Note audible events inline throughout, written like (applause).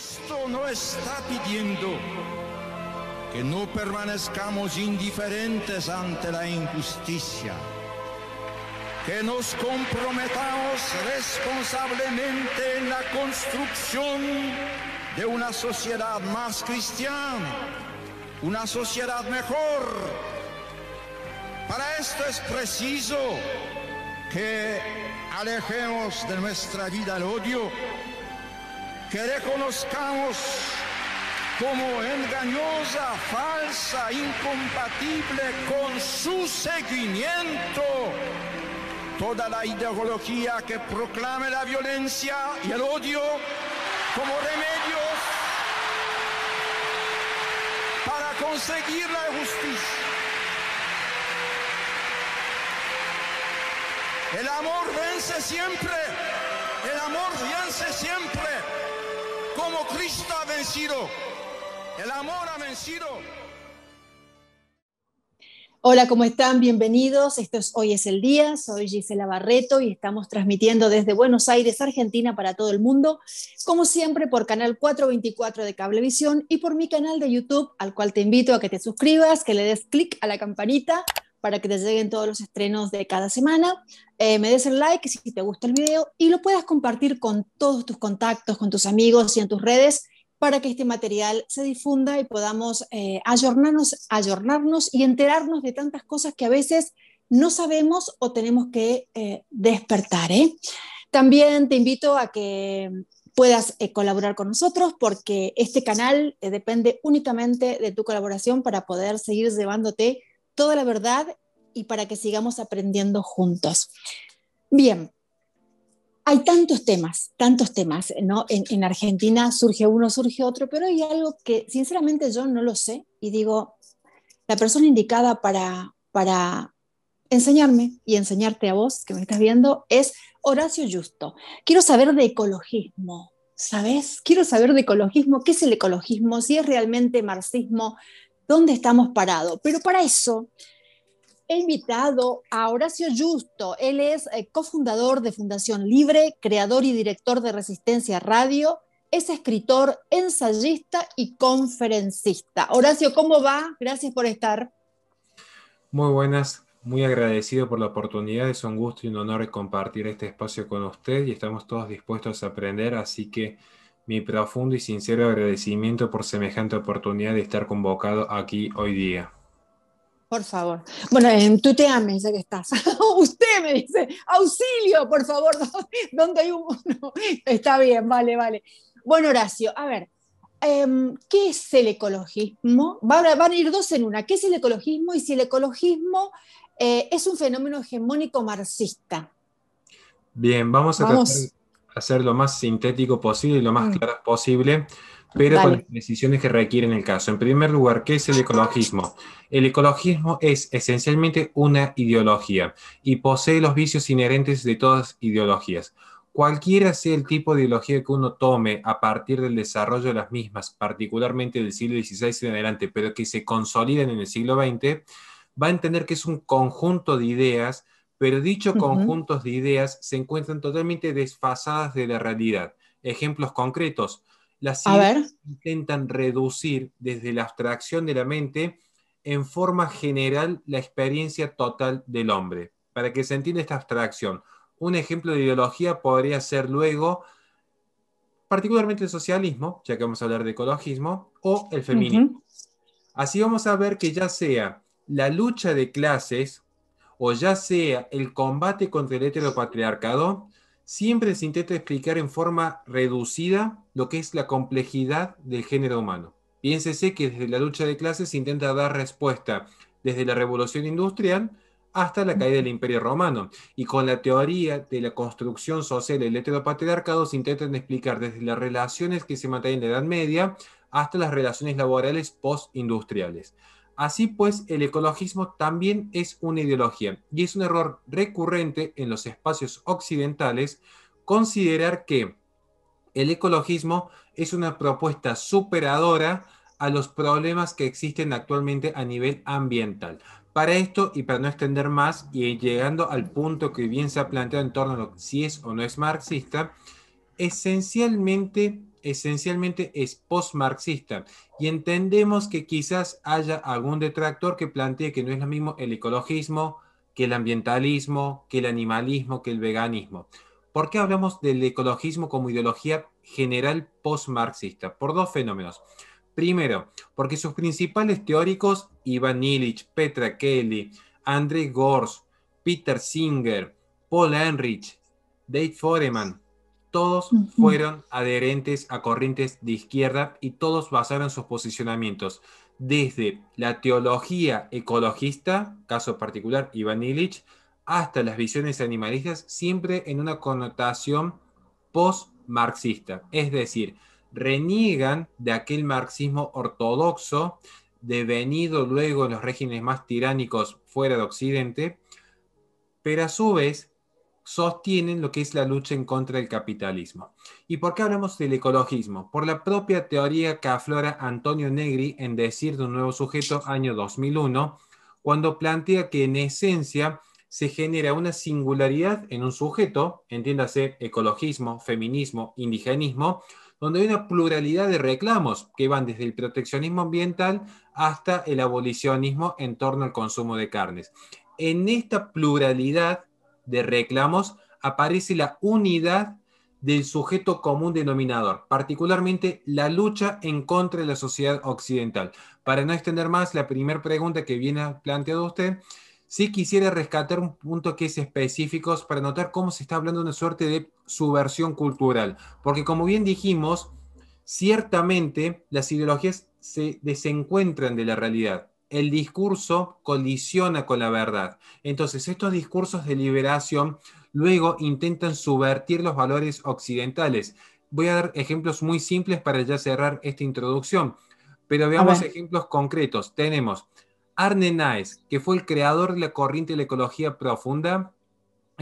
Cristo no está pidiendo que no permanezcamos indiferentes ante la injusticia, que nos comprometamos responsablemente en la construcción de una sociedad más cristiana, una sociedad mejor. Para esto es preciso que alejemos de nuestra vida el odio que reconozcamos como engañosa, falsa, incompatible con su seguimiento toda la ideología que proclame la violencia y el odio como remedios para conseguir la justicia. El amor vence siempre, el amor vence siempre como Cristo ha vencido. El amor ha vencido. Hola, ¿cómo están? Bienvenidos. Esto es Hoy es el Día. Soy Gisela Barreto y estamos transmitiendo desde Buenos Aires, Argentina, para todo el mundo, como siempre por Canal 424 de Cablevisión y por mi canal de YouTube, al cual te invito a que te suscribas, que le des clic a la campanita para que te lleguen todos los estrenos de cada semana. Eh, me des el like si te gusta el video y lo puedas compartir con todos tus contactos, con tus amigos y en tus redes para que este material se difunda y podamos eh, ayornarnos, y enterarnos de tantas cosas que a veces no sabemos o tenemos que eh, despertar. También te invito a que puedas colaborar con nosotros porque este canal depende únicamente de tu colaboración para poder seguir llevándote toda la verdad y para que sigamos aprendiendo juntos. Bien, hay tantos temas, tantos temas, ¿no? En, Argentina surge uno, surge otro, pero hay algo que sinceramente yo no lo sé y digo, la persona indicada para, para enseñarme y enseñarte a vos que me estás viendo es Horacio Justo. Quiero saber de ecologismo, ¿sabes? Quiero saber de ecologismo, qué es el ecologismo, si es realmente marxismo, dónde estamos parados. Pero para eso he invitado a Horacio Justo. Él es eh, cofundador de Fundación Libre, creador y director de Resistencia Radio. Es escritor, ensayista y conferencista. Horacio, ¿cómo va? Gracias por estar. Muy buenas, muy agradecido por la oportunidad. Es un gusto y un honor compartir este espacio con usted y estamos todos dispuestos a aprender, así que mi profundo y sincero agradecimiento por semejante oportunidad de estar convocado aquí hoy día. Por favor. Bueno, tú te ames, ya que estás. (laughs) Usted me dice, auxilio, por favor, (laughs) ¿dónde hay un... (laughs) está bien, vale, vale. Bueno, Horacio, a ver, em, ¿qué es el ecologismo? Van a, ir dos en una. ¿Qué es el ecologismo y si el ecologismo eh, es un fenómeno hegemónico marxista? Bien, vamos a, Tratar, hacer lo más sintético posible y lo más mm. claro posible, pero con las decisiones que requieren el caso. En primer lugar, ¿qué es el ecologismo? El ecologismo es esencialmente una ideología y posee los vicios inherentes de todas ideologías. Cualquiera sea el tipo de ideología que uno tome a partir del desarrollo de las mismas, particularmente del siglo XVI en adelante, pero que se consoliden en el siglo XX, va a entender que es un conjunto de ideas pero dichos conjuntos de ideas se encuentran totalmente desfasadas de la realidad. Ejemplos concretos. Las ideas intentan reducir desde la abstracción de la mente en forma general la experiencia total del hombre. Para que se entienda esta abstracción, un ejemplo de ideología podría ser luego particularmente el socialismo, ya que vamos a hablar de ecologismo, o el feminismo. Así vamos a ver que ya sea la lucha de clases o ya sea el combate contra el heteropatriarcado, siempre se intenta explicar en forma reducida lo que es la complejidad del género humano. Piénsese que desde la lucha de clases se intenta dar respuesta desde la revolución industrial hasta la caída del imperio romano. Y con la teoría de la construcción social del heteropatriarcado se intentan explicar desde las relaciones que se mantienen en la Edad Media hasta las relaciones laborales postindustriales. Así pues, el ecologismo también es una ideología y es un error recurrente en los espacios occidentales considerar que el ecologismo es una propuesta superadora a los problemas que existen actualmente a nivel ambiental. Para esto y para no extender más y llegando al punto que bien se ha planteado en torno a lo, si es o no es marxista, esencialmente esencialmente es post-marxista y entendemos que quizás haya algún detractor que plantee que no es lo mismo el ecologismo que el ambientalismo, que el animalismo, que el veganismo. ¿Por qué hablamos del ecologismo como ideología general post-marxista? Por dos fenómenos. Primero, porque sus principales teóricos, Ivan Illich, Petra Kelly, André Gors, Peter Singer, Paul Enrich, Dave Foreman, todos fueron adherentes a corrientes de izquierda y todos basaron sus posicionamientos desde la teología ecologista, caso particular Ivan Illich, hasta las visiones animalistas, siempre en una connotación post-marxista. Es decir, reniegan de aquel marxismo ortodoxo, devenido luego en los regímenes más tiránicos fuera de Occidente, pero a su vez sostienen lo que es la lucha en contra del capitalismo. ¿Y por qué hablamos del ecologismo? Por la propia teoría que aflora Antonio Negri en Decir de un nuevo sujeto, año 2001, cuando plantea que en esencia se genera una singularidad en un sujeto, entiéndase ecologismo, feminismo, indigenismo, donde hay una pluralidad de reclamos que van desde el proteccionismo ambiental hasta el abolicionismo en torno al consumo de carnes. En esta pluralidad de reclamos aparece la unidad del sujeto común denominador, particularmente la lucha en contra de la sociedad occidental. Para no extender más, la primera pregunta que viene planteado usted, si quisiera rescatar un punto que es específico para notar cómo se está hablando de una suerte de subversión cultural, porque como bien dijimos, ciertamente las ideologías se desencuentran de la realidad el discurso colisiona con la verdad. Entonces, estos discursos de liberación luego intentan subvertir los valores occidentales. Voy a dar ejemplos muy simples para ya cerrar esta introducción, pero veamos ejemplos concretos. Tenemos Arne Naes, que fue el creador de la corriente de la ecología profunda,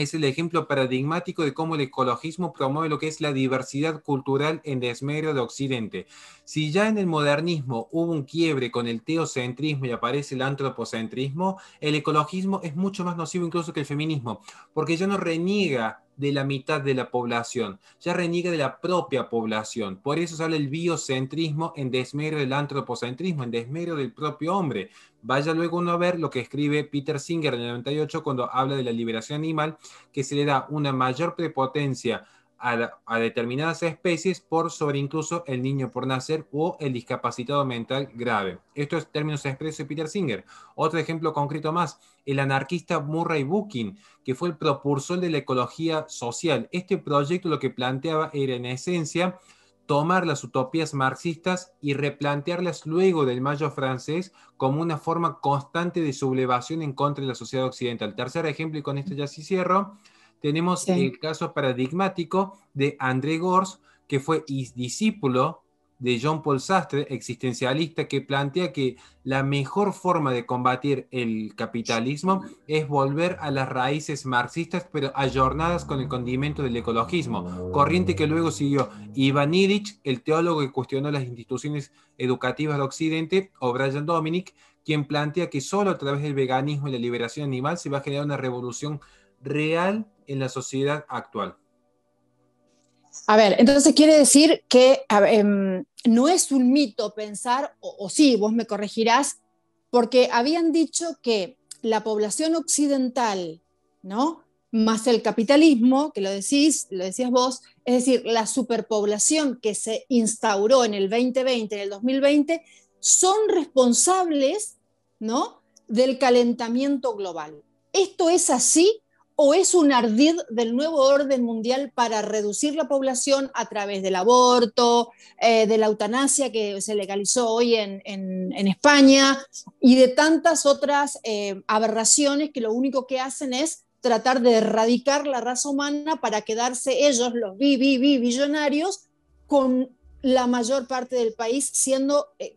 es el ejemplo paradigmático de cómo el ecologismo promueve lo que es la diversidad cultural en desmedro de Occidente. Si ya en el modernismo hubo un quiebre con el teocentrismo y aparece el antropocentrismo, el ecologismo es mucho más nocivo incluso que el feminismo, porque ya no reniega de la mitad de la población, ya reniega de la propia población. Por eso sale el biocentrismo en desmero del antropocentrismo, en desmero del propio hombre. Vaya luego uno a ver lo que escribe Peter Singer en el 98 cuando habla de la liberación animal, que se le da una mayor prepotencia a, determinadas especies por sobre incluso el niño por nacer o el discapacitado mental grave. Esto es términos expresos de Peter Singer. Otro ejemplo concreto más, el anarquista Murray Bookin, que fue el propulsor de la ecología social. Este proyecto lo que planteaba era en esencia tomar las utopías marxistas y replantearlas luego del mayo francés como una forma constante de sublevación en contra de la sociedad occidental. Tercer ejemplo, y con esto ya sí cierro, tenemos el caso paradigmático de André Gors, que fue discípulo de John Paul Sastre, existencialista, que plantea que la mejor forma de combatir el capitalismo es volver a las raíces marxistas, pero ayornadas con el condimento del ecologismo, corriente que luego siguió Ivan Illich, el teólogo que cuestionó las instituciones educativas de Occidente, o Brian Dominic, quien plantea que solo a través del veganismo y la liberación animal se va a generar una revolución real en la sociedad actual? A ver, entonces quiere decir que em, no es un mito pensar, o, o sí, vos me corregirás, porque habían dicho que la población occidental, ¿no? Más el capitalismo, que lo decís, lo decías vos, es decir, la superpoblación que se instauró en el 2020, en el 2020, son responsables, ¿no? Del calentamiento global. ¿Esto es así o es un ardid del nuevo orden mundial para reducir la población a través del aborto, eh, de la eutanasia que se legalizó hoy en, España y de tantas otras eh, aberraciones que lo único que hacen es tratar de erradicar la raza humana para quedarse ellos, los bi, bi, bi billonarios, con la mayor parte del país siendo, eh,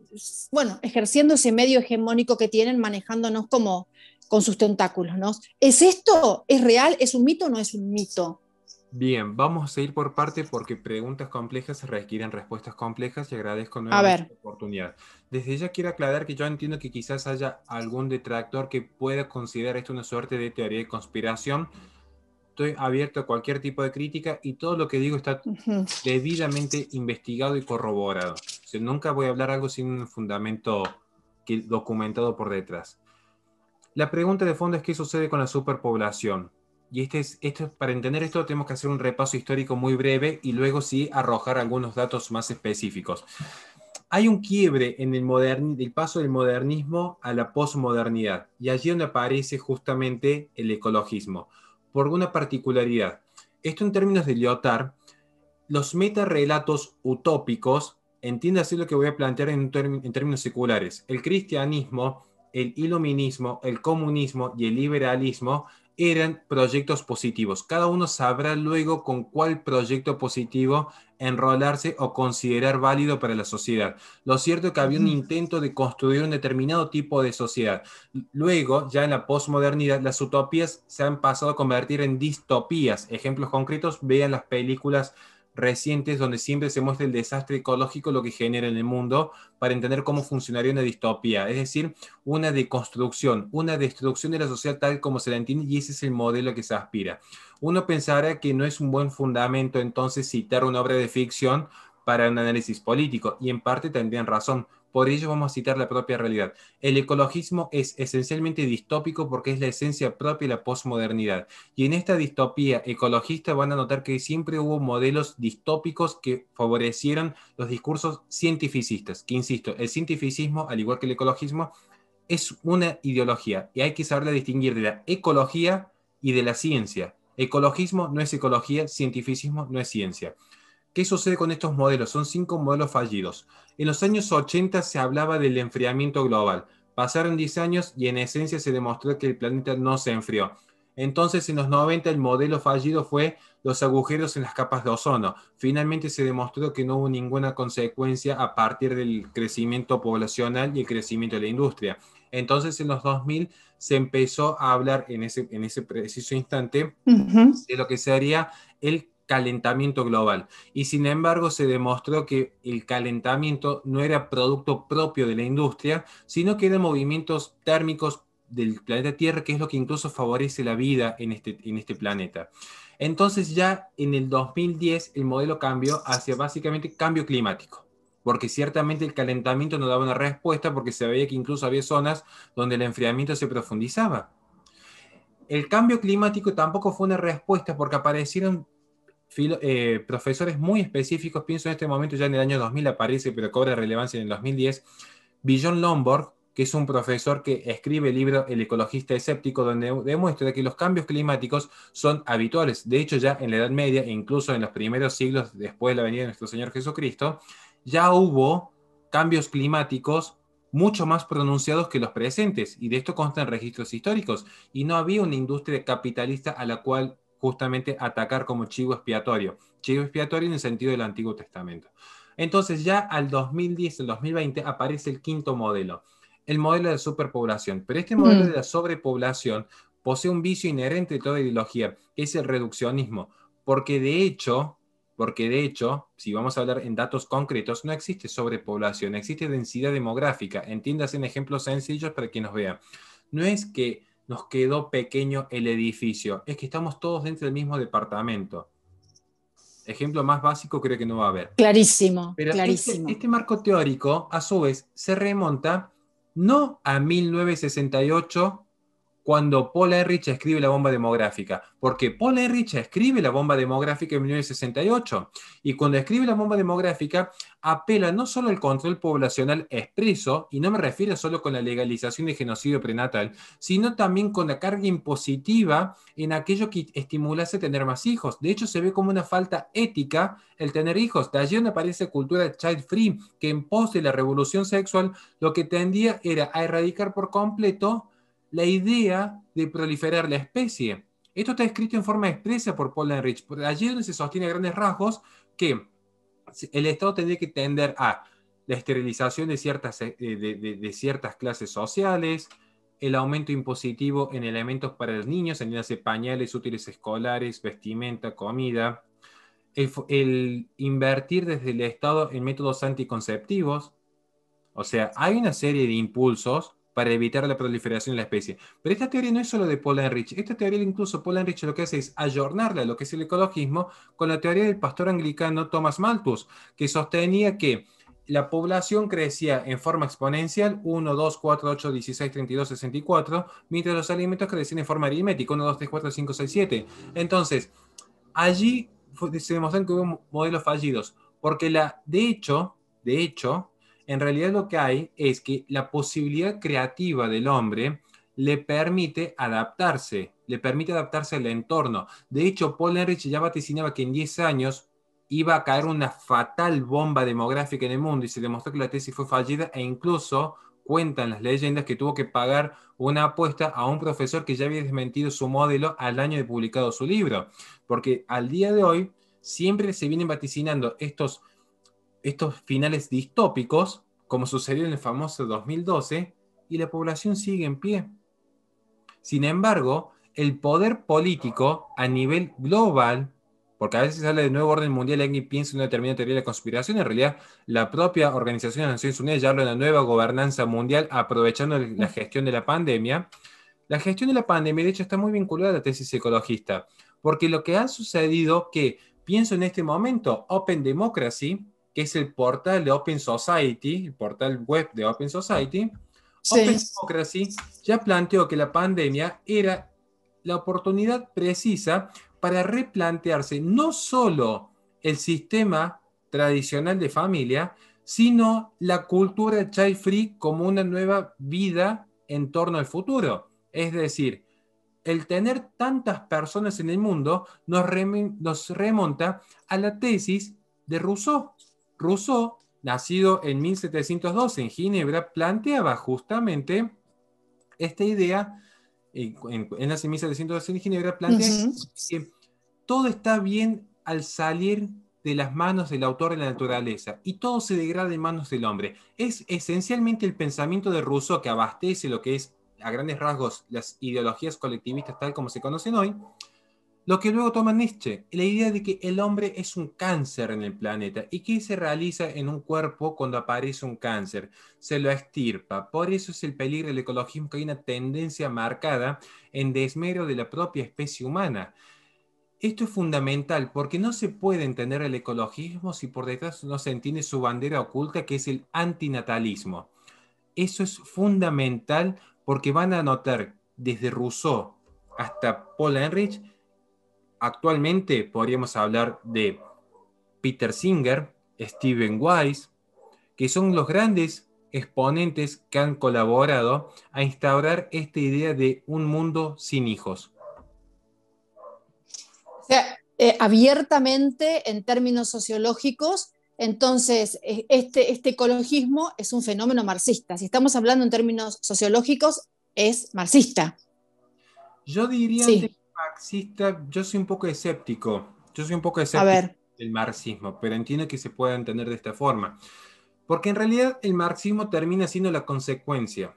bueno, ejerciendo ese medio hegemónico que tienen, manejándonos como, con sus tentáculos, ¿no? ¿Es esto? ¿Es real? ¿Es un mito o no es un mito? Bien, vamos a ir por parte porque preguntas complejas requieren respuestas complejas y agradezco nuevamente la oportunidad. Desde ya quiero aclarar que yo entiendo que quizás haya algún detractor que pueda considerar esto una suerte de teoría de conspiración. Estoy abierto a cualquier tipo de crítica y todo lo que digo está debidamente investigado y corroborado. nunca voy a hablar algo sin un fundamento documentado por detrás. La pregunta de fondo es qué sucede con la superpoblación. Y este es, para entender esto tenemos que hacer un repaso histórico muy breve y luego sí arrojar algunos datos más específicos. Hay un quiebre en el, el paso del modernismo a la posmodernidad y allí donde aparece justamente el ecologismo, por una particularidad. Esto en términos de Lyotard, los metarrelatos utópicos, entiende así lo que voy a plantear en, en términos seculares. El cristianismo el iluminismo, el comunismo y el liberalismo eran proyectos positivos. Cada uno sabrá luego con cuál proyecto positivo enrolarse o considerar válido para la sociedad. Lo cierto es que había un intento de construir un determinado tipo de sociedad. Luego, ya en la posmodernidad, las utopías se han pasado a convertir en distopías. Ejemplos concretos, vean las películas recientes donde siempre se muestra el desastre ecológico lo que genera en el mundo para entender cómo funcionaría una distopía, es decir, una deconstrucción, una destrucción de la sociedad tal como se la entiende y ese es el modelo que se aspira. Uno pensará que no es un buen fundamento entonces citar una obra de ficción para un análisis político y en parte tendrían razón, por ello vamos a citar la propia realidad. El ecologismo es esencialmente distópico porque es la esencia propia de la posmodernidad. Y en esta distopía ecologista van a notar que siempre hubo modelos distópicos que favorecieron los discursos cientificistas. Que insisto, el cientificismo, al igual que el ecologismo, es una ideología y hay que saberla distinguir de la ecología y de la ciencia. Ecologismo no es ecología, cientificismo no es ciencia. ¿Qué sucede con estos modelos? Son cinco modelos fallidos. En los años 80 se hablaba del enfriamiento global. Pasaron 10 años y en esencia se demostró que el planeta no se enfrió. Entonces, en los 90 el modelo fallido fue los agujeros en las capas de ozono. Finalmente se demostró que no hubo ninguna consecuencia a partir del crecimiento poblacional y el crecimiento de la industria. Entonces, en los 2000 se empezó a hablar en ese, en ese preciso instante de lo que sería el calentamiento global. Y sin embargo se demostró que el calentamiento no era producto propio de la industria, sino que eran movimientos térmicos del planeta Tierra, que es lo que incluso favorece la vida en este, en este planeta. Entonces ya en el 2010 el modelo cambió hacia básicamente cambio climático, porque ciertamente el calentamiento no daba una respuesta porque se veía que incluso había zonas donde el enfriamiento se profundizaba. El cambio climático tampoco fue una respuesta porque aparecieron eh, profesores muy específicos, pienso en este momento ya en el año 2000 aparece, pero cobra relevancia en el 2010, Billon Lomborg, que es un profesor que escribe el libro El ecologista escéptico, donde demuestra que los cambios climáticos son habituales. De hecho, ya en la Edad Media, e incluso en los primeros siglos después de la venida de nuestro Señor Jesucristo, ya hubo cambios climáticos mucho más pronunciados que los presentes, y de esto constan registros históricos, y no había una industria capitalista a la cual justamente atacar como chivo expiatorio. Chivo expiatorio en el sentido del Antiguo Testamento. Entonces ya al 2010, el 2020, aparece el quinto modelo, el modelo de superpoblación. Pero este modelo mm. de la sobrepoblación posee un vicio inherente de toda ideología, que es el reduccionismo, porque de hecho, porque de hecho, si vamos a hablar en datos concretos, no existe sobrepoblación, existe densidad demográfica. Entiéndase en ejemplos sencillos para que nos vean. No es que nos quedó pequeño el edificio. Es que estamos todos dentro del mismo departamento. Ejemplo más básico creo que no va a haber. Clarísimo, Este, este marco teórico, a su vez, se remonta no a 1968 cuando Paul Ehrlich escribe la bomba demográfica, porque Paul Ehrlich escribe la bomba demográfica en 1968 y cuando escribe la bomba demográfica apela no solo al control poblacional expreso, y no me refiero solo con la legalización de genocidio prenatal, sino también con la carga impositiva en aquello que estimulase tener más hijos. De hecho, se ve como una falta ética el tener hijos. De allí donde aparece cultura child free, que en pos de la revolución sexual lo que tendía era a erradicar por completo la idea de proliferar la especie. Esto está escrito en forma expresa por Paul Enrich. Por allí donde se sostiene a grandes rasgos que el Estado tendría que tender a la esterilización de ciertas, eh, de, ciertas clases sociales, el aumento impositivo en elementos para los niños, en de pañales, útiles escolares, vestimenta, comida, el, invertir desde el Estado en métodos anticonceptivos. O sea, hay una serie de impulsos para evitar la proliferación de la especie. Pero esta teoría no es solo de Paul Enrich, esta teoría incluso Paul Enrich lo que hace es ayornarla a lo que es el ecologismo con la teoría del pastor anglicano Thomas Malthus, que sostenía que la población crecía en forma exponencial, 1, 2, 4, 8, 16, 32, 64, mientras los alimentos crecían en forma aritmética, 1, 2, 3, 4, 5, 6, 7. Entonces, allí se demostró que hubo modelos fallidos, porque la, de hecho, de hecho, en realidad lo que hay es que la posibilidad creativa del hombre le permite adaptarse, le permite adaptarse al entorno. De hecho, Paul Enrich ya vaticinaba que en 10 años iba a caer una fatal bomba demográfica en el mundo y se demostró que la tesis fue fallida e incluso cuentan las leyendas que tuvo que pagar una apuesta a un profesor que ya había desmentido su modelo al año de publicado su libro, porque al día de hoy siempre se vienen vaticinando estos estos finales distópicos, como sucedió en el famoso 2012, y la población sigue en pie. Sin embargo, el poder político a nivel global, porque a veces sale de nuevo orden mundial y alguien piensa en una determinada teoría de la conspiración, en realidad la propia Organización de las Naciones Unidas ya habla de una nueva gobernanza mundial aprovechando la gestión de la pandemia. La gestión de la pandemia, de hecho, está muy vinculada a la tesis ecologista, porque lo que ha sucedido que, pienso en este momento, Open Democracy, que es el portal de Open Society, el portal web de Open Society, Open Democracy ya planteó que la pandemia era la oportunidad precisa para replantearse no solo el sistema tradicional de familia, sino la cultura child free como una nueva vida en torno al futuro. Es decir, el tener tantas personas en el mundo nos, nos remonta a la tesis de Rousseau Rousseau, nacido en 1712 en Ginebra, planteaba justamente esta idea, en, la 1712 en Ginebra, plantea que todo está bien al salir de las manos del autor de la naturaleza y todo se degrada en manos del hombre. Es esencialmente el pensamiento de Rousseau que abastece lo que es a grandes rasgos las ideologías colectivistas tal como se conocen hoy, lo que luego toma Nietzsche, la idea de que el hombre es un cáncer en el planeta. ¿Y que se realiza en un cuerpo cuando aparece un cáncer? Se lo extirpa. Por eso es el peligro del ecologismo, que hay una tendencia marcada en desmero de la propia especie humana. Esto es fundamental porque no se puede entender el ecologismo si por detrás no se entiende su bandera oculta, que es el antinatalismo. Eso es fundamental porque van a notar desde Rousseau hasta Paul Enrich actualmente podríamos hablar de Peter Singer, Steven Wise, que son los grandes exponentes que han colaborado a instaurar esta idea de un mundo sin hijos. Eh, abiertamente en términos sociológicos, entonces eh, este, este ecologismo es un fenómeno marxista. Si estamos hablando en términos sociológicos, es marxista. Yo diría marxista, yo soy un poco escéptico. Yo soy un poco escéptico del marxismo, pero entiendo que se pueda entender de esta forma. Porque en realidad el marxismo termina siendo la consecuencia.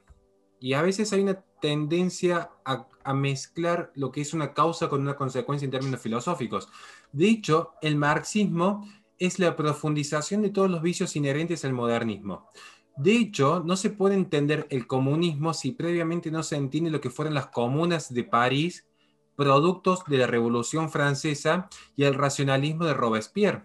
Y a veces hay una tendencia a, a, mezclar lo que es una causa con una consecuencia en términos filosóficos. De hecho, el marxismo es la profundización de todos los vicios inherentes al modernismo. De hecho, no se puede entender el comunismo si previamente no se entiende lo que fueron las comunas de París productos de la Revolución Francesa y el racionalismo de Robespierre.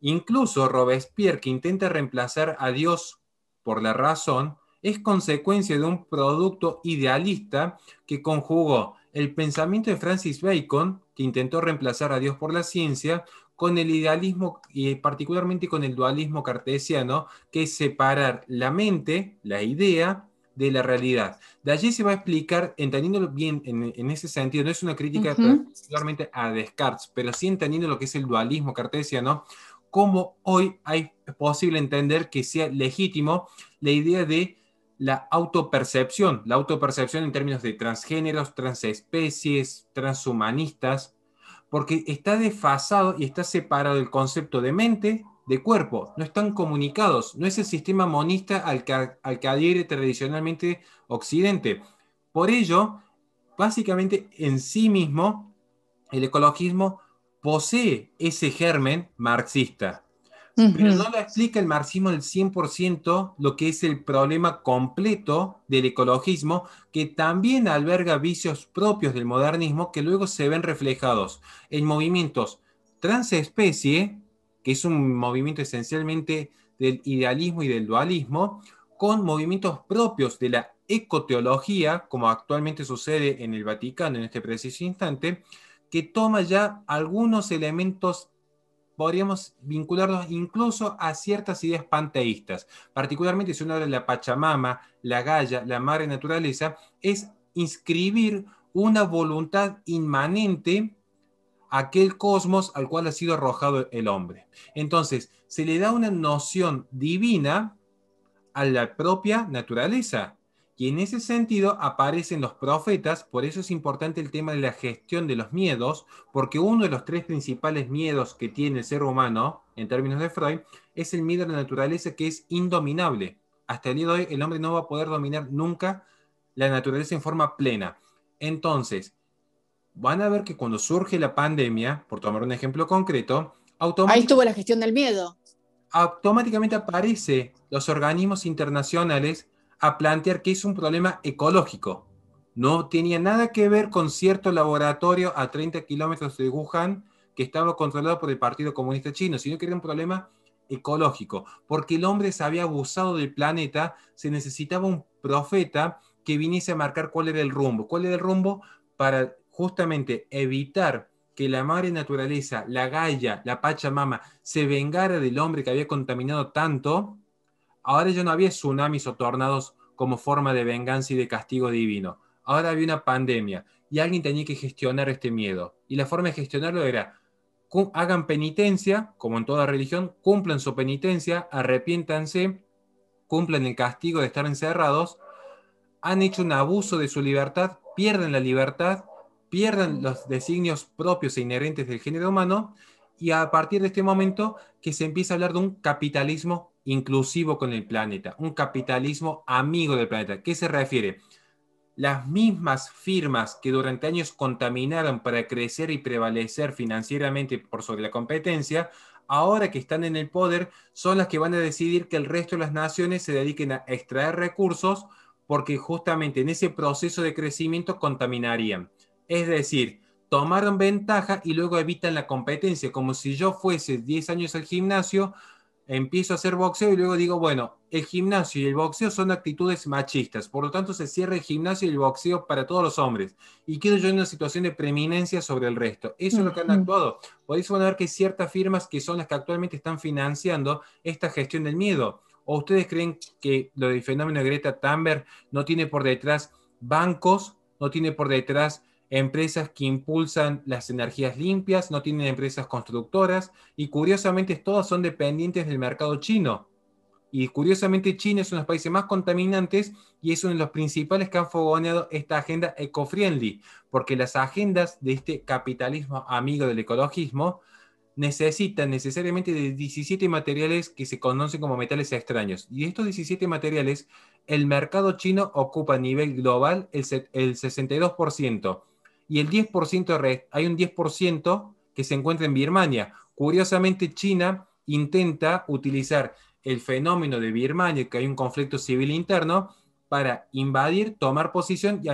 Incluso Robespierre, que intenta reemplazar a Dios por la razón, es consecuencia de un producto idealista que conjugó el pensamiento de Francis Bacon, que intentó reemplazar a Dios por la ciencia, con el idealismo y particularmente con el dualismo cartesiano, que es separar la mente, la idea, de la realidad. De allí se va a explicar, entendiéndolo bien en, ese sentido, no es una crítica particularmente a Descartes, pero sí entendiendo lo que es el dualismo cartesiano, cómo hoy hay, es posible entender que sea legítimo la idea de la autopercepción, la autopercepción en términos de transgéneros, transespecies, transhumanistas, porque está desfasado y está separado el concepto de mente de cuerpo, no están comunicados, no es el sistema monista al que, adhiere tradicionalmente Occidente. Por ello, básicamente en sí mismo, el ecologismo posee ese germen marxista, pero no lo explica el marxismo al 100% lo que es el problema completo del ecologismo, que también alberga vicios propios del modernismo que luego se ven reflejados en movimientos transespecie, que es un movimiento esencialmente del idealismo y del dualismo, con movimientos propios de la ecoteología, como actualmente sucede en el Vaticano en este preciso instante, que toma ya algunos elementos, podríamos vincularlos incluso a ciertas ideas panteístas. Particularmente si uno habla de la Pachamama, la Gaia, la Madre Naturaleza, es inscribir una voluntad inmanente aquel cosmos al cual ha sido arrojado el hombre. Entonces, se le da una noción divina a la propia naturaleza. Y en ese sentido aparecen los profetas, por eso es importante el tema de la gestión de los miedos, porque uno de los tres principales miedos que tiene el ser humano, en términos de Freud, es el miedo a la naturaleza que es indominable. Hasta el día de hoy el hombre no va a poder dominar nunca la naturaleza en forma plena. Entonces, van a ver que cuando surge la pandemia, por tomar un ejemplo concreto, Ahí estuvo la gestión del miedo. Automáticamente aparece los organismos internacionales a plantear que es un problema ecológico. No tenía nada que ver con cierto laboratorio a 30 kilómetros de Wuhan que estaba controlado por el Partido Comunista Chino, sino que era un problema ecológico, porque el hombre se había abusado del planeta, se necesitaba un profeta que viniese a marcar cuál era el rumbo, cuál era el rumbo para justamente evitar que la madre naturaleza, la Gaia, la Pachamama, se vengara del hombre que había contaminado tanto, ahora ya no había tsunamis o tornados como forma de venganza y de castigo divino. Ahora había una pandemia y alguien tenía que gestionar este miedo. Y la forma de gestionarlo era, hagan penitencia, como en toda religión, cumplan su penitencia, arrepiéntanse, cumplan el castigo de estar encerrados, han hecho un abuso de su libertad, pierden la libertad pierdan los designios propios e inherentes del género humano y a partir de este momento que se empieza a hablar de un capitalismo inclusivo con el planeta, un capitalismo amigo del planeta. ¿Qué se refiere? Las mismas firmas que durante años contaminaron para crecer y prevalecer financieramente por sobre la competencia, ahora que están en el poder, son las que van a decidir que el resto de las naciones se dediquen a extraer recursos porque justamente en ese proceso de crecimiento contaminarían. Es decir, tomaron ventaja y luego evitan la competencia, como si yo fuese 10 años al gimnasio, empiezo a hacer boxeo y luego digo, bueno, el gimnasio y el boxeo son actitudes machistas, por lo tanto se cierra el gimnasio y el boxeo para todos los hombres y quedo yo en una situación de preeminencia sobre el resto. Eso es lo que han actuado. Por eso van a ver que ciertas firmas que son las que actualmente están financiando esta gestión del miedo. ¿O ustedes creen que lo del fenómeno Greta Thunberg no tiene por detrás bancos, no tiene por detrás empresas que impulsan las energías limpias, no tienen empresas constructoras y curiosamente todas son dependientes del mercado chino. Y curiosamente China es uno de los países más contaminantes y es uno de los principales que han fogoneado esta agenda ecofriendly, porque las agendas de este capitalismo amigo del ecologismo necesitan necesariamente de 17 materiales que se conocen como metales extraños. Y estos 17 materiales, el mercado chino ocupa a nivel global el, el 62% y el 10% de red, hay un 10% que se encuentra en Birmania. Curiosamente, China intenta utilizar el fenómeno de Birmania, que hay un conflicto civil interno, para invadir, tomar posición y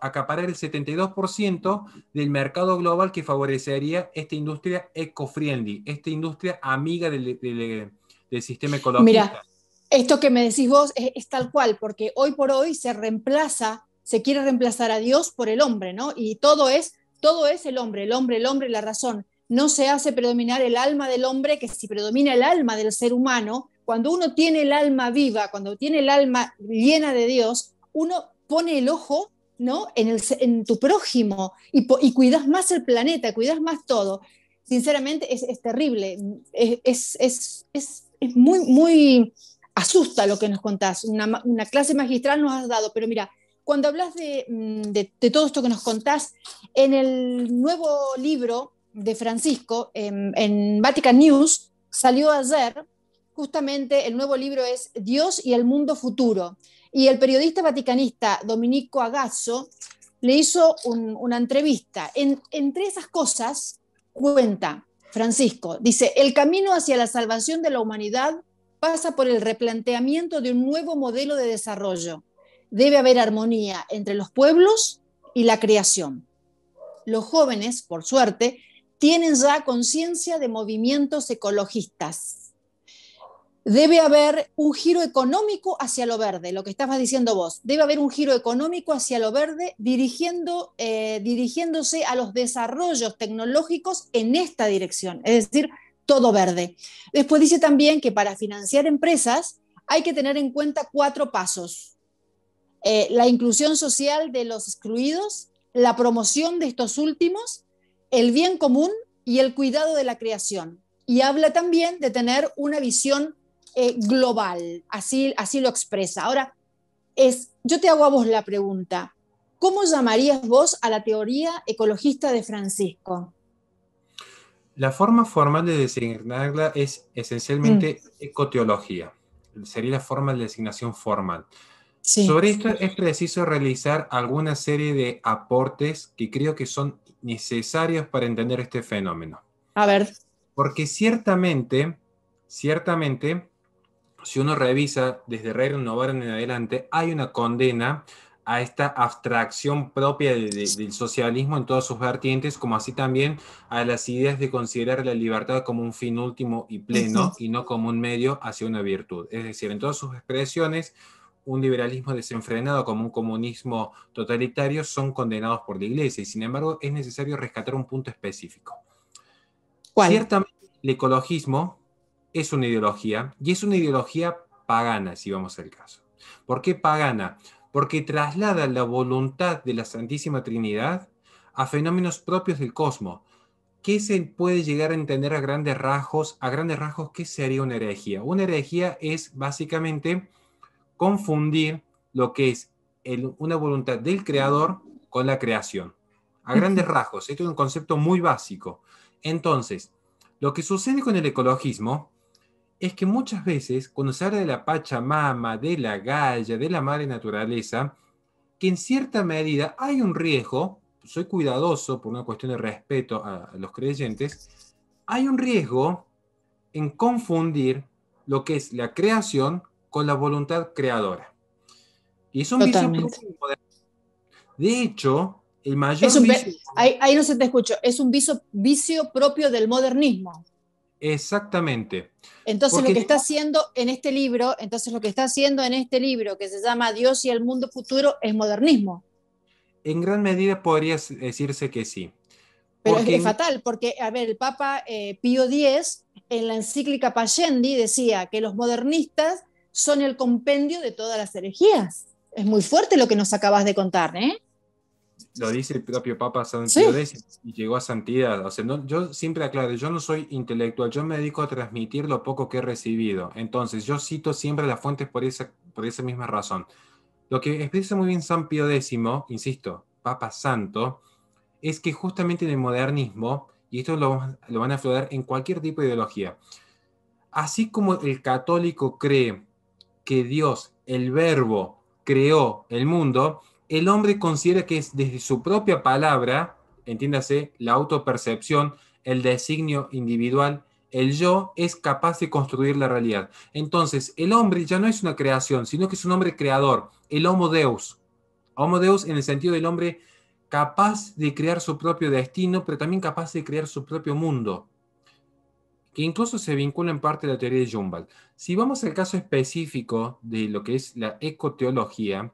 acaparar el 72% del mercado global que favorecería esta industria eco-friendly, esta industria amiga del, sistema ecológico. Mira, esto que me decís vos es tal cual, porque hoy por hoy se reemplaza se quiere reemplazar a Dios por el hombre, ¿no? Y todo es, todo es el hombre, el hombre, el hombre, la razón. No se hace predominar el alma del hombre, que si predomina el alma del ser humano, cuando uno tiene el alma viva, cuando tiene el alma llena de Dios, uno pone el ojo ¿no? en, el, en tu prójimo y, y cuidas más el planeta, cuidas más todo. Sinceramente es, terrible, es, es, es, muy, muy asusta lo que nos contás. Una, una clase magistral nos has dado, pero mira, cuando hablas mm, de, todo esto que nos contás, en el nuevo libro de Francisco, em, en, Vatican News, salió ayer, justamente el nuevo libro es Dios y el mundo futuro. Y el periodista vaticanista Dominico Agasso le hizo una entrevista. entre esas cosas cuenta Francisco, dice, el camino hacia la salvación de la humanidad pasa por el replanteamiento de un nuevo modelo de desarrollo, debe haber armonía entre los pueblos y la creación. Los jóvenes, por suerte, tienen ya conciencia de movimientos ecologistas. Debe haber un giro económico hacia lo verde, lo que estabas diciendo vos. Debe haber un giro económico hacia lo verde eh, dirigiéndose a los desarrollos tecnológicos en esta dirección, es decir, todo verde. Después dice también que para financiar empresas hay que tener en cuenta cuatro pasos eh, la inclusión social de los excluidos, la promoción de estos últimos, el bien común y el cuidado de la creación. Y habla también de tener una visión eh, global, así, así lo expresa. Ahora, es, yo te hago a vos la pregunta, ¿cómo llamarías vos a la teoría ecologista de Francisco? La forma formal de designarla es esencialmente mm. ecoteología. Sería la forma de designación formal. Sobre esto es preciso realizar alguna serie de aportes que creo que son necesarios para entender este fenómeno. A ver. Porque ciertamente, ciertamente, si uno revisa desde Rey Renovar en adelante, hay una condena a esta abstracción propia del socialismo en todas sus vertientes, como así también a las ideas de considerar la libertad como un fin último y pleno y no como un medio hacia una virtud. Es decir, en todas sus expresiones, un liberalismo desenfrenado como un comunismo totalitario son condenados por la Iglesia y sin embargo es necesario rescatar un punto específico. Ciertamente el ecologismo es una ideología y es una ideología pagana, si vamos al caso. ¿Por qué pagana? Porque traslada la voluntad de la Santísima Trinidad a fenómenos propios del cosmos. ¿Qué se puede llegar a entender a grandes rasgos? A grandes rasgos, ¿qué sería una herejía? Una herejía es básicamente confundir lo que es una voluntad del creador con la creación. A grandes rasgos, esto es un concepto muy básico. Entonces, lo que sucede con el ecologismo es que muchas veces, cuando se habla de la Pachamama, de la Gaia, de la madre naturaleza, que en cierta medida hay un riesgo, soy cuidadoso por una cuestión de respeto a, a los creyentes, hay un riesgo en confundir lo que es la creación con la voluntad creadora. Y es un propio del modernismo. De hecho, el mayor ahí, no se te escucho. Es un vicio, vicio propio del modernismo. Exactamente. Entonces lo que está haciendo en este libro, entonces lo que está haciendo en este libro que se llama Dios y el mundo futuro es modernismo. En gran medida podría decirse que sí. Pero es, fatal, porque, a ver, el Papa eh, Pío X, en la encíclica Pallendi, decía que los modernistas son el compendio de todas las herejías. Es muy fuerte lo que nos acabas de contar, ¿eh? Lo dice el propio Papa San Pío y llegó a santidad. O sea, no, yo siempre aclaro, yo no soy intelectual, yo me dedico a transmitir lo poco que he recibido. Entonces, yo cito siempre las fuentes por esa, por esa misma razón. Lo que expresa muy bien San Pío X, insisto, Papa Santo, es que justamente en el modernismo, y esto lo, lo van a aflorar en cualquier tipo de ideología, así como el católico cree que Dios, el verbo, creó el mundo, el hombre considera que es desde su propia palabra, entiéndase, la autopercepción, el designio individual, el yo es capaz de construir la realidad. Entonces, el hombre ya no es una creación, sino que es un hombre creador, el Homo Deus. Homo Deus en el sentido del hombre capaz de crear su propio destino, pero también capaz de crear su propio mundo que incluso se vincula en parte a la teoría de Jumbal. Si vamos al caso específico de lo que es la ecoteología,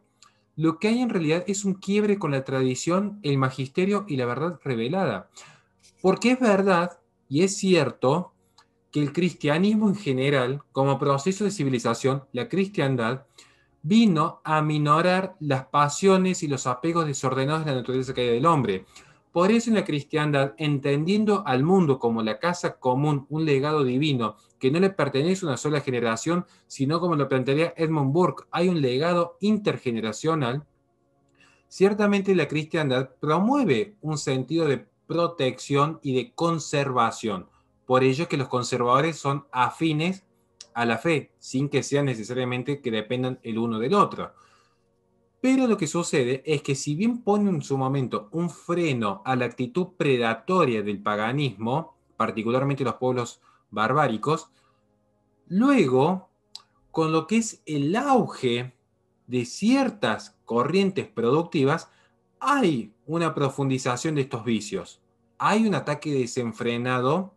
lo que hay en realidad es un quiebre con la tradición, el magisterio y la verdad revelada. Porque es verdad y es cierto que el cristianismo en general, como proceso de civilización, la cristiandad, vino a minorar las pasiones y los apegos desordenados de la naturaleza hay del hombre. Por eso en la cristiandad, entendiendo al mundo como la casa común, un legado divino, que no le pertenece a una sola generación, sino como lo plantearía Edmund Burke, hay un legado intergeneracional, ciertamente la cristiandad promueve un sentido de protección y de conservación. Por ello es que los conservadores son afines a la fe, sin que sea necesariamente que dependan el uno del otro. Pero lo que sucede es que si bien pone en su momento un freno a la actitud predatoria del paganismo, particularmente los pueblos barbáricos, luego, con lo que es el auge de ciertas corrientes productivas, hay una profundización de estos vicios. Hay un ataque desenfrenado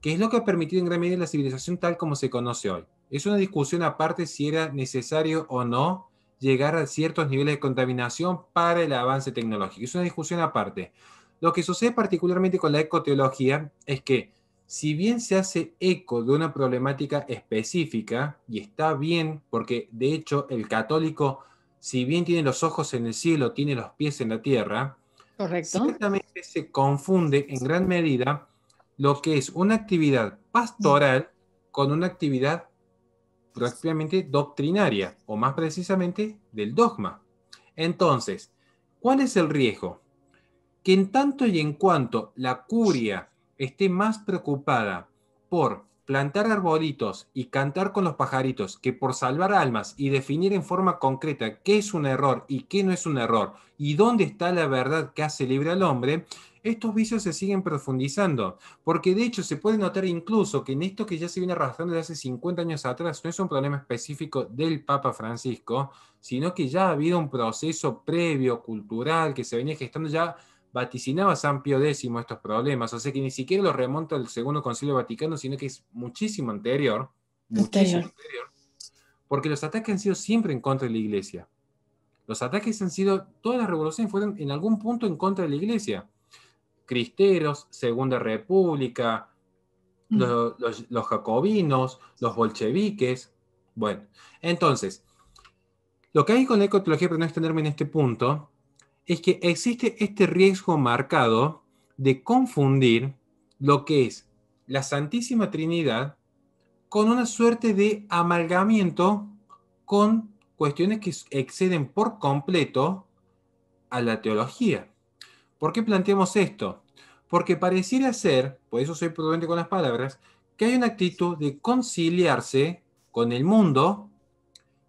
que es lo que ha permitido en gran medida la civilización tal como se conoce hoy. Es una discusión aparte si era necesario o no llegar a ciertos niveles de contaminación para el avance tecnológico. Es una discusión aparte. Lo que sucede particularmente con la ecoteología es que si bien se hace eco de una problemática específica, y está bien, porque de hecho el católico, si bien tiene los ojos en el cielo, tiene los pies en la tierra, Correcto. ciertamente se confunde en gran medida lo que es una actividad pastoral con una actividad prácticamente doctrinaria, o más precisamente del dogma. Entonces, ¿cuál es el riesgo? Que en tanto y en cuanto la curia esté más preocupada por plantar arbolitos y cantar con los pajaritos, que por salvar almas y definir en forma concreta qué es un error y qué no es un error y dónde está la verdad que hace libre al hombre, estos vicios se siguen profundizando, porque de hecho se puede notar incluso que en esto que ya se viene arrastrando desde hace 50 años atrás no es un problema específico del Papa Francisco, sino que ya ha habido un proceso previo, cultural, que se venía gestando ya vaticinaba San Pío X estos problemas, o sea que ni siquiera los remonta al Segundo Concilio Vaticano, sino que es muchísimo anterior, muchísimo anterior, porque los ataques han sido siempre en contra de la Iglesia. Los ataques han sido, todas las revoluciones fueron en algún punto en contra de la Iglesia. Cristeros, Segunda República, mm. los, jacobinos, los bolcheviques. Bueno, entonces, lo que hay con la ecotología, para no extenderme en este punto, es que existe este riesgo marcado de confundir lo que es la Santísima Trinidad con una suerte de amalgamiento con cuestiones que exceden por completo a la teología. ¿Por qué planteamos esto? Porque pareciera ser, por eso soy prudente con las palabras, que hay una actitud de conciliarse con el mundo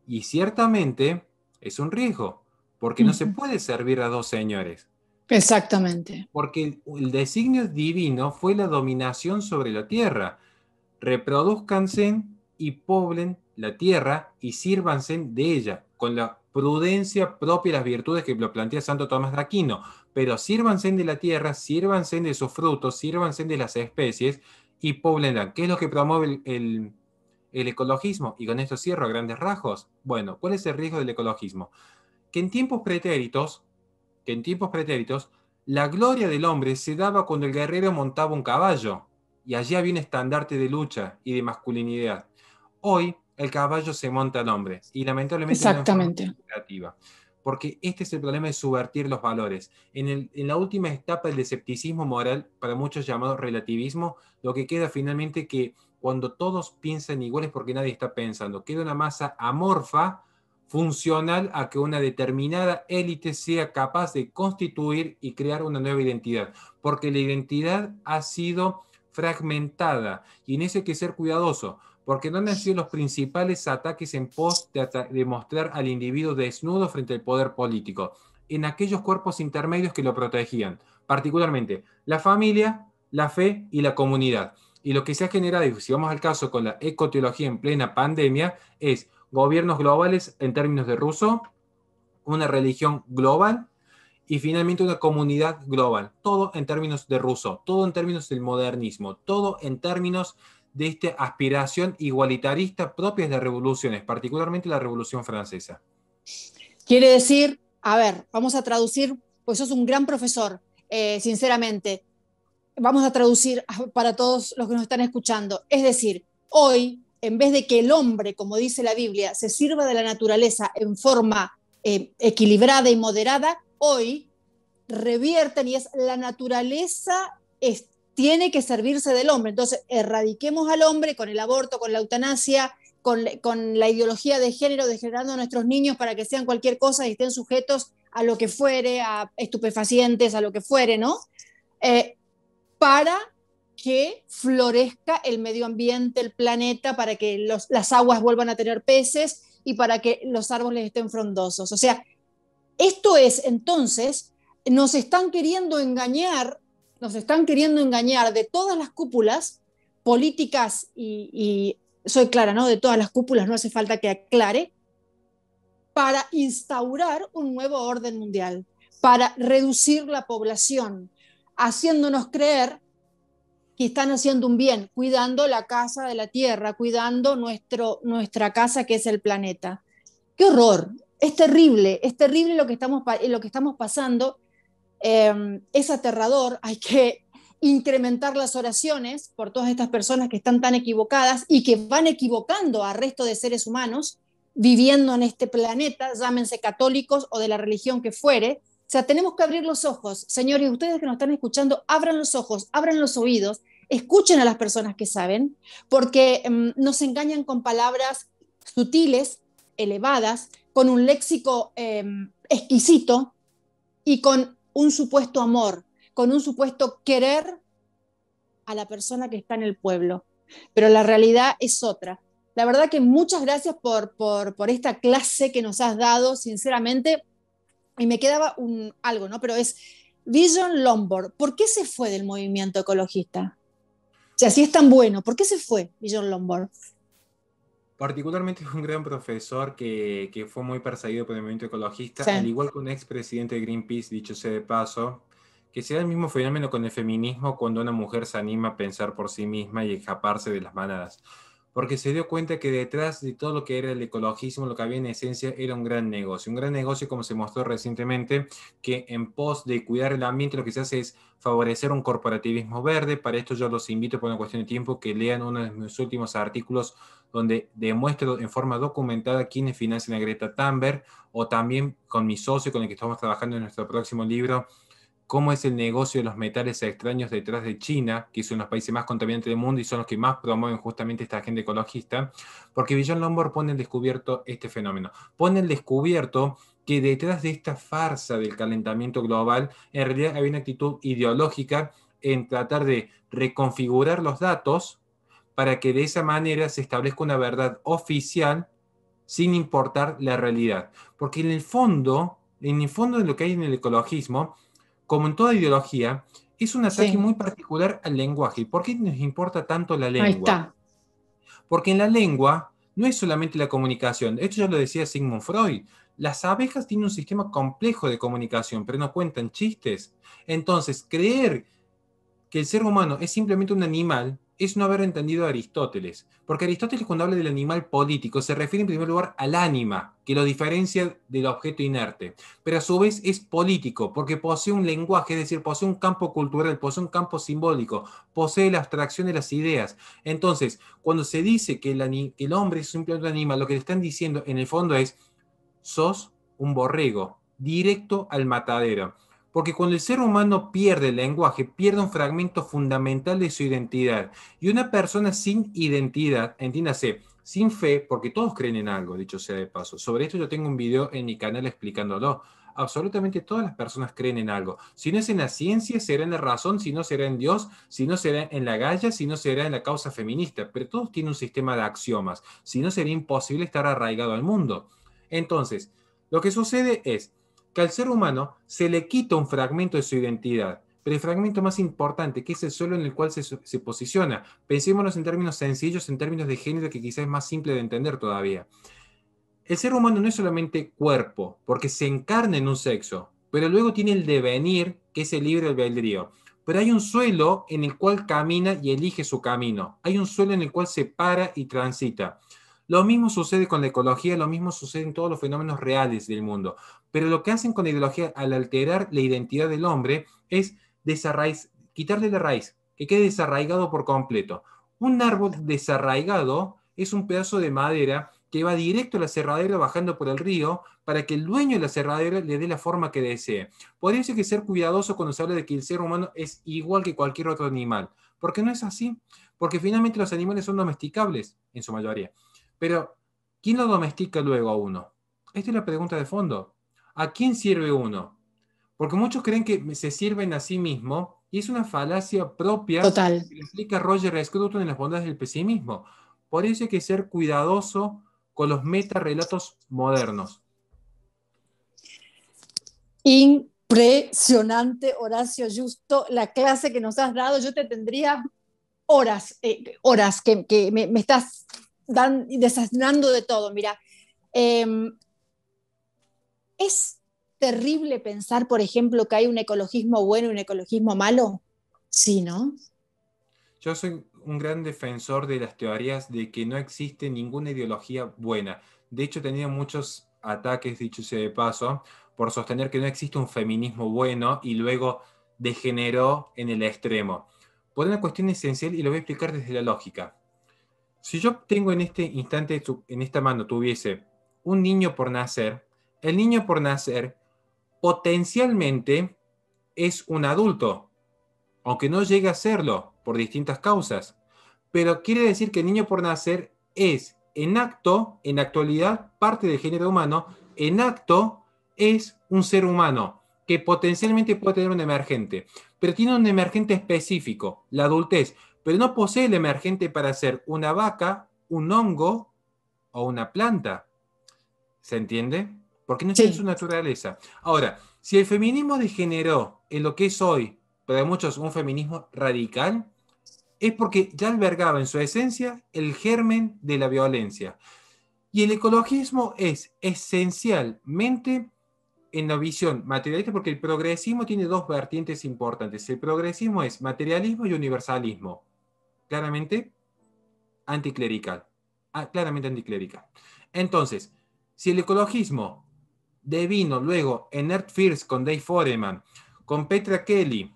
y ciertamente es un riesgo porque no se puede servir a dos señores. Exactamente. Porque el, designio divino fue la dominación sobre la tierra. Reproduzcanse y poblen la tierra y sírvanse de ella, con la prudencia propia y las virtudes que lo plantea Santo Tomás de Aquino. Pero sírvanse de la tierra, sírvanse de sus frutos, sírvanse de las especies y poblenla. ¿Qué es lo que promueve el, el ecologismo? Y con esto cierro a grandes rasgos. Bueno, ¿cuál es el riesgo del ecologismo? que en tiempos pretéritos, que en tiempos pretéritos, la gloria del hombre se daba cuando el guerrero montaba un caballo, y allí había un estandarte de lucha y de masculinidad. Hoy el caballo se monta al hombre, y lamentablemente Exactamente. No es creativa, porque este es el problema de subvertir los valores. En, la última etapa del escepticismo moral, para muchos llamado relativismo, lo que queda finalmente que cuando todos piensan iguales porque nadie está pensando, queda una masa amorfa funcional a que una determinada élite sea capaz de constituir y crear una nueva identidad, porque la identidad ha sido fragmentada y en eso hay que ser cuidadoso, porque no han sido los principales ataques en pos de, mostrar al individuo desnudo frente al poder político, en aquellos cuerpos intermedios que lo protegían, particularmente la familia, la fe y la comunidad. Y lo que se ha generado, y si vamos al caso con la ecoteología en plena pandemia, es gobiernos globales en términos de ruso, una religión global y finalmente una comunidad global. Todo en términos de ruso, todo en términos del modernismo, todo en términos de esta aspiración igualitarista propia de revoluciones, particularmente la Revolución Francesa. Quiere decir, a ver, vamos a traducir, pues sos un gran profesor, eh, sinceramente. Vamos a traducir para todos los que nos están escuchando. Es decir, hoy en vez de que el hombre, como dice la Biblia, se sirva de la naturaleza en forma eh, equilibrada y moderada, hoy revierten y es la naturaleza tiene que servirse del hombre. Entonces, erradiquemos al hombre con el aborto, con la eutanasia, con, la ideología de género, degenerando a nuestros niños para que sean cualquier cosa y estén sujetos a lo que fuere, a estupefacientes, a lo que fuere, ¿no? Eh, para que florezca el medio ambiente, el planeta, para que las aguas vuelvan a tener peces y para que los árboles estén frondosos. O sea, esto es entonces, nos están queriendo engañar, nos están queriendo engañar de todas las cúpulas políticas y, y soy clara, ¿no? De todas las cúpulas, no hace falta que aclare, para instaurar un nuevo orden mundial, para reducir la población, haciéndonos creer que están haciendo un bien, cuidando la casa de la Tierra, cuidando nuestro, nuestra casa que es el planeta. ¡Qué horror! Es terrible, es terrible lo que estamos, lo que estamos pasando. Em, es aterrador, (laughs) hay que incrementar las oraciones por todas estas personas que están tan equivocadas y que van equivocando al resto de seres humanos viviendo en este planeta, llámense católicos o de la religión que fuere, o sea, tenemos que abrir los ojos, señores, ustedes que nos están escuchando, abran los ojos, abran los oídos, escuchen a las personas que saben, porque em, nos engañan con palabras sutiles, elevadas, con un léxico em, exquisito y con un supuesto amor, con un supuesto querer a la persona que está en el pueblo. Pero la realidad es otra. La verdad que muchas gracias por, por, por esta clase que nos has dado, sinceramente y me quedaba un, algo, ¿no? Pero es Vision Lombard. ¿Por qué se fue del movimiento ecologista? O sea, si es tan bueno, ¿por qué se fue Vision Lombard? Particularmente es un gran profesor que, que, fue muy perseguido por el movimiento ecologista, al igual que un expresidente de Greenpeace, dicho sea de paso, que sea el mismo fenómeno con el feminismo cuando una mujer se anima a pensar por sí misma y escaparse de las manadas porque se dio cuenta que detrás de todo lo que era el ecologismo, lo que había en esencia era un gran negocio, un gran negocio como se mostró recientemente, que en pos de cuidar el ambiente lo que se hace es favorecer un corporativismo verde. Para esto yo los invito por una cuestión de tiempo que lean uno de mis últimos artículos donde demuestro en forma documentada quiénes financian a Greta Thunberg o también con mi socio con el que estamos trabajando en nuestro próximo libro, cómo es el negocio de los metales extraños detrás de China, que son los países más contaminantes del mundo y son los que más promueven justamente esta agenda ecologista, porque Villan Lombard pone en descubierto este fenómeno. Pone en descubierto que detrás de esta farsa del calentamiento global, en realidad había una actitud ideológica en tratar de reconfigurar los datos para que de esa manera se establezca una verdad oficial sin importar la realidad. Porque en el fondo, en el fondo de lo que hay en el ecologismo, como en toda ideología, es un ataque muy particular al lenguaje. ¿Y por qué nos importa tanto la lengua? Porque en la lengua no es solamente la comunicación. Esto ya lo decía Sigmund Freud. Las abejas tienen un sistema complejo de comunicación, pero no cuentan chistes. Entonces, creer que el ser humano es simplemente un animal es no haber entendido a Aristóteles, porque Aristóteles cuando habla del animal político se refiere en primer lugar al ánima, que lo diferencia del objeto inerte, pero a su vez es político, porque posee un lenguaje, es decir, posee un campo cultural, posee un campo simbólico, posee la abstracción de las ideas. Entonces, cuando se dice que el, hombre es simplemente un animal, lo que le están diciendo en el fondo es, sos un borrego, directo al matadero. Porque cuando el ser humano pierde el lenguaje, pierde un fragmento fundamental de su identidad. Y una persona sin identidad, entiéndase, sin fe, porque todos creen en algo, dicho sea de paso. Sobre esto yo tengo un video en mi canal explicándolo. Absolutamente todas las personas creen en algo. Si no es en la ciencia, será en la razón, si no será en Dios, si no será en la galla, si no será en la causa feminista. Pero todos tienen un sistema de axiomas. Si no, sería imposible estar arraigado al mundo. Entonces, lo que sucede es, que al ser humano se le quita un fragmento de su identidad, pero el fragmento más importante, que es el suelo en el cual se, se posiciona. Pensémonos en términos sencillos, en términos de género, que quizás es más simple de entender todavía. El ser humano no es solamente cuerpo, porque se encarna en un sexo, pero luego tiene el devenir, que es el libre albedrío. Pero hay un suelo en el cual camina y elige su camino. Hay un suelo en el cual se para y transita. Lo mismo sucede con la ecología, lo mismo sucede en todos los fenómenos reales del mundo. Pero lo que hacen con la ideología al alterar la identidad del hombre es quitarle la raíz, que quede desarraigado por completo. Un árbol desarraigado es un pedazo de madera que va directo a la cerradera bajando por el río para que el dueño de la cerradera le dé la forma que desee. Podría ser que ser cuidadoso cuando se habla de que el ser humano es igual que cualquier otro animal, porque no es así, porque finalmente los animales son domesticables en su mayoría. Pero, ¿quién lo domestica luego a uno? Esta es la pregunta de fondo. ¿A quién sirve uno? Porque muchos creen que se sirven a sí mismo, y es una falacia propia que explica Roger Scruton en las bondades del pesimismo. Por eso hay que ser cuidadoso con los metarrelatos modernos. Impresionante, Horacio Justo, la clase que nos has dado. Yo te tendría horas, eh, horas que, me, estás dan, de todo, mira. Em, es terrible pensar, por ejemplo, que hay un ecologismo bueno y un ecologismo malo. Sí, ¿no? Yo soy un gran defensor de las teorías de que no existe ninguna ideología buena. De hecho, he tenido muchos ataques, dicho sea de paso, por sostener que no existe un feminismo bueno y luego degeneró en el extremo. Por una cuestión esencial, y lo voy a explicar desde la lógica. Si yo tengo en este instante, en esta mano, tuviese un niño por nacer, el niño por nacer potencialmente es un adulto, aunque no llegue a serlo por distintas causas. Pero quiere decir que el niño por nacer es en acto, en actualidad, parte del género humano, en acto es un ser humano que potencialmente puede tener un emergente, pero tiene un emergente específico, la adultez pero no posee el emergente para ser una vaca, un hongo o una planta. ¿Se entiende? Porque no es su naturaleza. Ahora, si el feminismo degeneró en lo que es hoy, para muchos un feminismo radical, es porque ya albergaba en su esencia el germen de la violencia. Y el ecologismo es esencialmente en la visión materialista, porque el progresismo tiene dos vertientes importantes. El progresismo es materialismo y universalismo claramente anticlerical. Ah, claramente anticlerical. Entonces, si el ecologismo devino luego en Earth First con Dave Foreman, con Petra Kelly,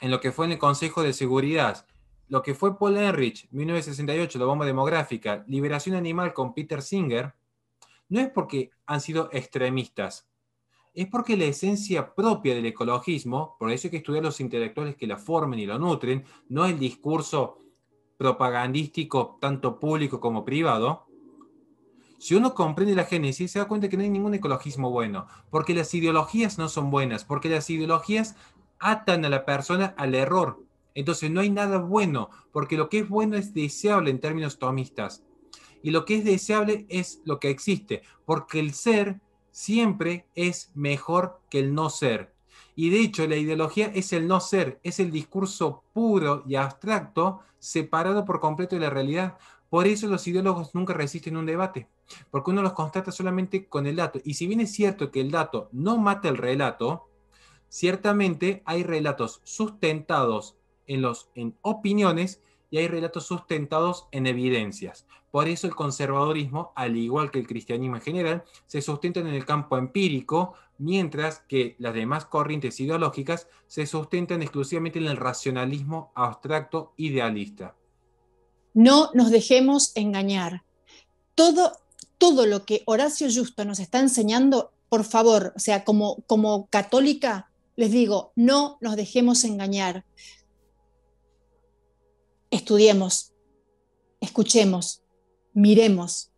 en lo que fue en el Consejo de Seguridad, lo que fue Paul Enrich, 1968, la bomba demográfica, Liberación Animal con Peter Singer, no es porque han sido extremistas, es porque la esencia propia del ecologismo, por eso hay que estudiar los intelectuales que la formen y la nutren, no el discurso propagandístico, tanto público como privado, si uno comprende la génesis, se da cuenta que no hay ningún ecologismo bueno, porque las ideologías no son buenas, porque las ideologías atan a la persona al error. Entonces no hay nada bueno, porque lo que es bueno es deseable en términos tomistas. Y lo que es deseable es lo que existe, porque el ser siempre es mejor que el no ser. Y de hecho, la ideología es el no ser, es el discurso puro y abstracto, separado por completo de la realidad. Por eso los ideólogos nunca resisten un debate, porque uno los constata solamente con el dato. Y si bien es cierto que el dato no mata el relato, ciertamente hay relatos sustentados en, en opiniones y hay relatos sustentados en evidencias. Por eso el conservadurismo, al igual que el cristianismo en general, se sustenta en el campo empírico, mientras que las demás corrientes ideológicas se sustentan exclusivamente en el racionalismo abstracto idealista. No nos dejemos engañar. Todo, todo lo que Horacio Justo nos está enseñando, por favor, o sea, como, como católica, les digo, no nos dejemos engañar. Estudiemos, escuchemos, miremos,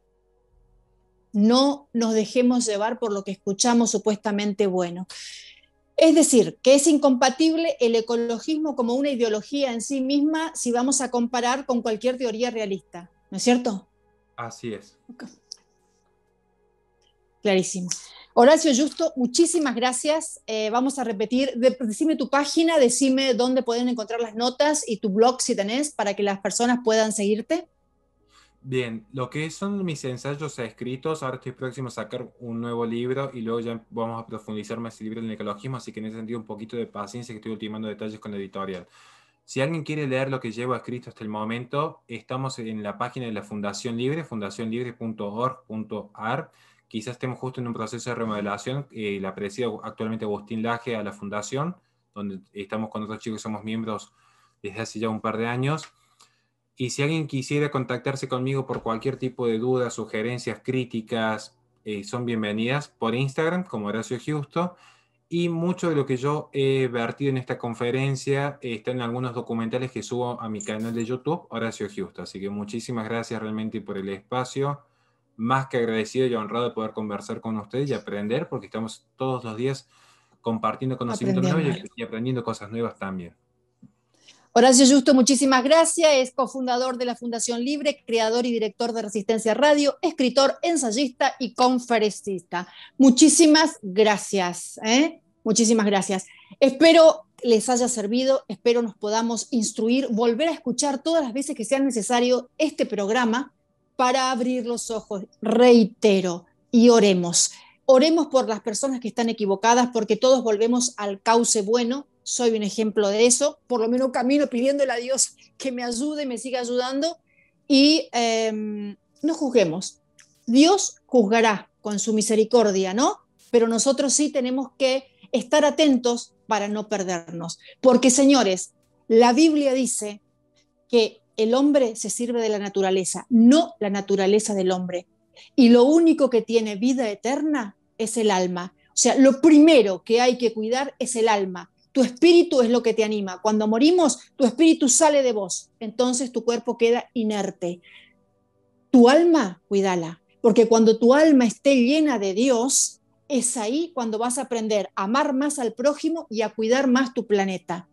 no nos dejemos llevar por lo que escuchamos supuestamente bueno. Es decir, que es incompatible el ecologismo como una ideología en sí misma si vamos a comparar con cualquier teoría realista, ¿no es cierto? Así es. Clarísimo. Horacio Justo, muchísimas gracias. Eh, vamos a repetir, decime tu página, decime dónde pueden encontrar las notas y tu blog si tenés para que las personas puedan seguirte. Bien, lo que son mis ensayos escritos, ahora estoy próximo a sacar un nuevo libro y luego ya vamos a profundizar más el libro del el ecologismo, así que en ese sentido un poquito de paciencia que estoy ultimando detalles con la editorial. Si alguien quiere leer lo que llevo escrito hasta el momento, estamos en la página de la Fundación Libre, fundacionlibre.org.ar. Quizás estemos justo en un proceso de remodelación. Eh, la actualmente Agustín Laje a la Fundación, donde estamos con otros chicos que somos miembros desde hace ya un par de años. Y si alguien quisiera contactarse conmigo por cualquier tipo de dudas, sugerencias, críticas, eh, son bienvenidas por Instagram como Horacio Justo. Y mucho de lo que yo he vertido en esta conferencia está en algunos documentales que subo a mi canal de YouTube, Horacio Justo. Así que muchísimas gracias realmente por el espacio. Más que agradecido y honrado de poder conversar con ustedes y aprender, porque estamos todos los días compartiendo conocimiento nuevo y aprendiendo cosas nuevas también. Horacio Justo, muchísimas gracias. Es cofundador de la Fundación Libre, creador y director de Resistencia Radio, escritor, ensayista y conferencista. Muchísimas gracias. ¿eh? Muchísimas gracias. Espero les haya servido, espero nos podamos instruir, volver a escuchar todas las veces que sea necesario este programa para abrir los ojos. Reitero y oremos. Oremos por las personas que están equivocadas porque todos volvemos al cauce bueno soy un ejemplo de eso, por lo menos camino pidiéndole a Dios que me ayude, me siga ayudando y em, no juzguemos. Dios juzgará con su misericordia, ¿no? Pero nosotros sí tenemos que estar atentos para no perdernos. Porque, señores, la Biblia dice que el hombre se sirve de la naturaleza, no la naturaleza del hombre. Y lo único que tiene vida eterna es el alma. O sea, lo primero que hay que cuidar es el alma tu espíritu es lo que te anima. Cuando morimos, tu espíritu sale de vos, entonces tu cuerpo queda inerte. Tu alma, cuídala, porque cuando tu alma esté llena de Dios, es ahí cuando vas a aprender a amar más al prójimo y a cuidar más tu planeta.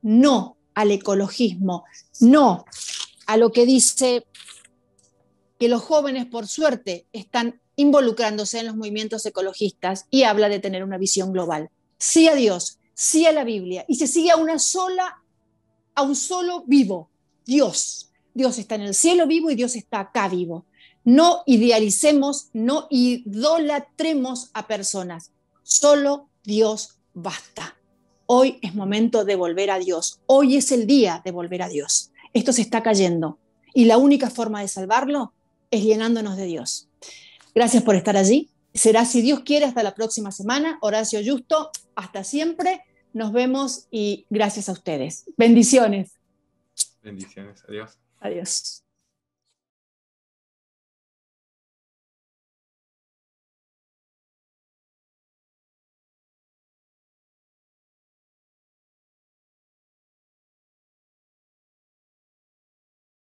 No al ecologismo, no a lo que dice que los jóvenes, por suerte, están involucrándose en los movimientos ecologistas y habla de tener una visión global. Sí a Dios, sí a la Biblia y se sigue a una sola, a un solo vivo, Dios. Dios está en el cielo vivo y Dios está acá vivo. No idealicemos, no idolatremos a personas. Solo Dios basta. Hoy es momento de volver a Dios. Hoy es el día de volver a Dios. Esto se está cayendo y la única forma de salvarlo es llenándonos de Dios. Gracias por estar allí. Será, si Dios quiere, hasta la próxima semana. Horacio Justo, hasta siempre. Nos vemos y gracias a ustedes. Bendiciones. Bendiciones. Adiós. Adiós.